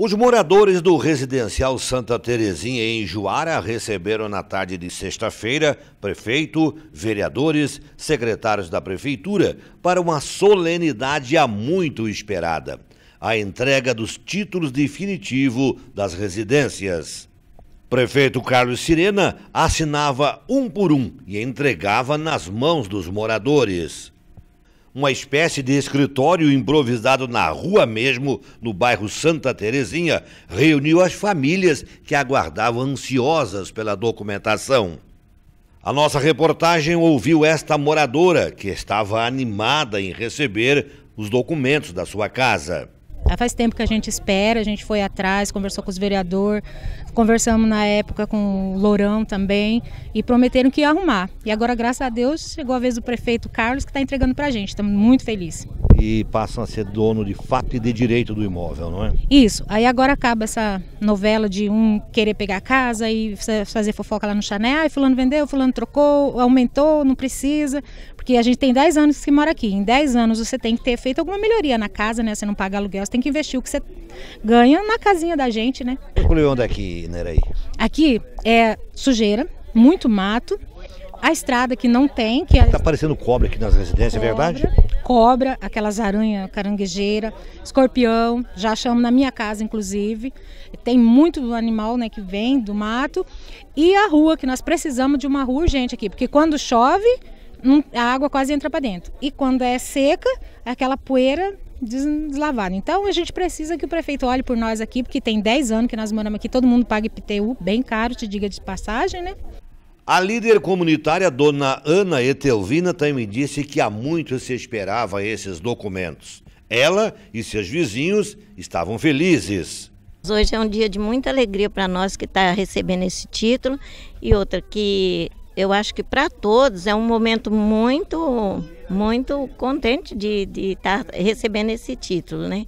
Os moradores do residencial Santa Terezinha em Juara receberam na tarde de sexta-feira prefeito, vereadores, secretários da prefeitura para uma solenidade há muito esperada, a entrega dos títulos definitivo das residências. Prefeito Carlos Sirena assinava um por um e entregava nas mãos dos moradores uma espécie de escritório improvisado na rua mesmo, no bairro Santa Terezinha, reuniu as famílias que aguardavam ansiosas pela documentação. A nossa reportagem ouviu esta moradora, que estava animada em receber os documentos da sua casa. Ah, faz tempo que a gente espera, a gente foi atrás, conversou com os vereadores, conversamos na época com o Lourão também e prometeram que ia arrumar. E agora, graças a Deus, chegou a vez do prefeito Carlos que está entregando para a gente. Estamos muito felizes e passam a ser dono de fato e de direito do imóvel, não é? Isso. Aí agora acaba essa novela de um querer pegar a casa e fazer fofoca lá no Chanel e fulano vendeu, fulano trocou, aumentou, não precisa. Porque a gente tem 10 anos que mora aqui. Em 10 anos você tem que ter feito alguma melhoria na casa, né? Você não paga aluguel, você tem que investir o que você ganha na casinha da gente, né? Onde é que, Nerei? Aqui é sujeira, muito mato, a estrada que não tem, que está é... aparecendo tá cobra aqui nas residências, é cobra, é verdade? Cobra, aquelas aranhas caranguejeira, escorpião, já chamo na minha casa inclusive. Tem muito animal, né, que vem do mato. E a rua que nós precisamos de uma rua urgente aqui, porque quando chove, a água quase entra para dentro. E quando é seca, é aquela poeira deslavada. Então a gente precisa que o prefeito olhe por nós aqui, porque tem 10 anos que nós moramos aqui, todo mundo paga IPTU, bem caro, te diga de passagem, né? A líder comunitária, dona Ana Etelvina, também disse que há muito se esperava esses documentos. Ela e seus vizinhos estavam felizes. Hoje é um dia de muita alegria para nós que está recebendo esse título e outra que eu acho que para todos é um momento muito, muito contente de estar tá recebendo esse título, né?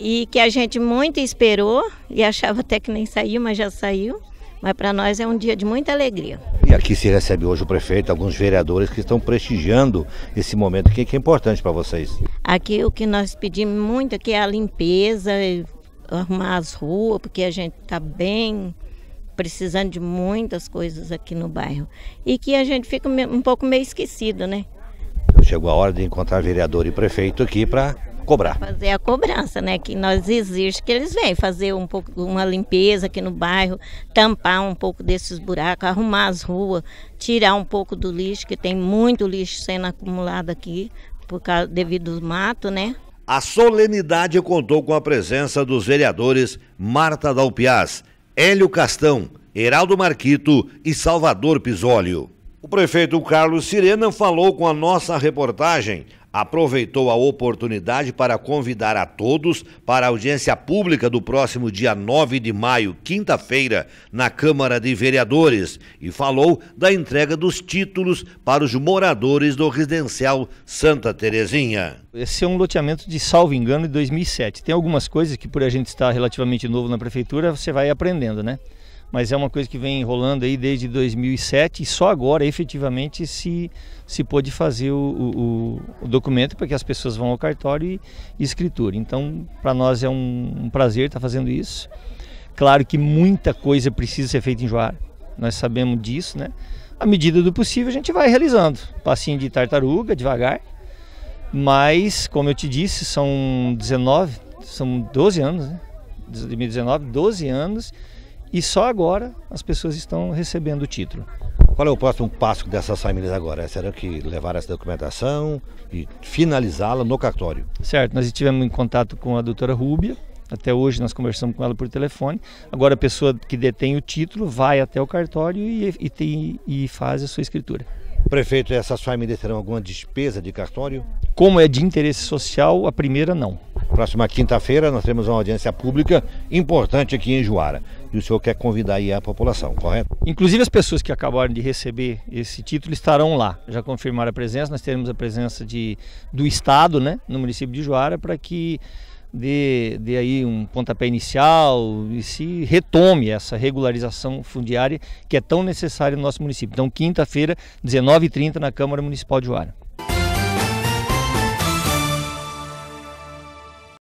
E que a gente muito esperou e achava até que nem saiu, mas já saiu mas para nós é um dia de muita alegria. E aqui se recebe hoje o prefeito, alguns vereadores que estão prestigiando esse momento. O que é importante para vocês? Aqui o que nós pedimos muito aqui é a limpeza, arrumar as ruas, porque a gente está bem precisando de muitas coisas aqui no bairro. E que a gente fica um pouco meio esquecido, né? Chegou a hora de encontrar vereador e prefeito aqui para cobrar. Fazer a cobrança, né? Que nós exigimos que eles venham fazer um pouco, uma limpeza aqui no bairro, tampar um pouco desses buracos, arrumar as ruas, tirar um pouco do lixo, que tem muito lixo sendo acumulado aqui por causa devido ao mato, né? A solenidade contou com a presença dos vereadores Marta Dalpiaz, Hélio Castão, Heraldo Marquito e Salvador Pisólio. O prefeito Carlos Sirena falou com a nossa reportagem. Aproveitou a oportunidade para convidar a todos para a audiência pública do próximo dia 9 de maio, quinta-feira, na Câmara de Vereadores e falou da entrega dos títulos para os moradores do residencial Santa Terezinha. Esse é um loteamento de salvo engano de 2007. Tem algumas coisas que, por a gente estar relativamente novo na prefeitura, você vai aprendendo, né? mas é uma coisa que vem rolando aí desde 2007 e só agora efetivamente se, se pôde fazer o, o, o documento para que as pessoas vão ao cartório e, e escritura. Então, para nós é um, um prazer estar fazendo isso. Claro que muita coisa precisa ser feita em Joar, nós sabemos disso, né? À medida do possível a gente vai realizando, passinho de tartaruga, devagar, mas como eu te disse, são 19, são 12 anos, né? 2019, 12 anos e só agora as pessoas estão recebendo o título. Qual é o próximo passo dessas famílias agora? Será que levar essa documentação e finalizá-la no cartório? Certo, nós estivemos em contato com a doutora Rúbia, até hoje nós conversamos com ela por telefone. Agora a pessoa que detém o título vai até o cartório e, e, tem, e faz a sua escritura. Prefeito, essas famílias terão alguma despesa de cartório? Como é de interesse social, a primeira não. Próxima quinta-feira nós temos uma audiência pública importante aqui em Juara. E o senhor quer convidar aí a população, correto? Inclusive as pessoas que acabaram de receber esse título estarão lá. Já confirmaram a presença, nós teremos a presença de, do Estado né, no município de Juara para que dê, dê aí um pontapé inicial e se retome essa regularização fundiária que é tão necessária no nosso município. Então quinta-feira, 19h30 na Câmara Municipal de Juara.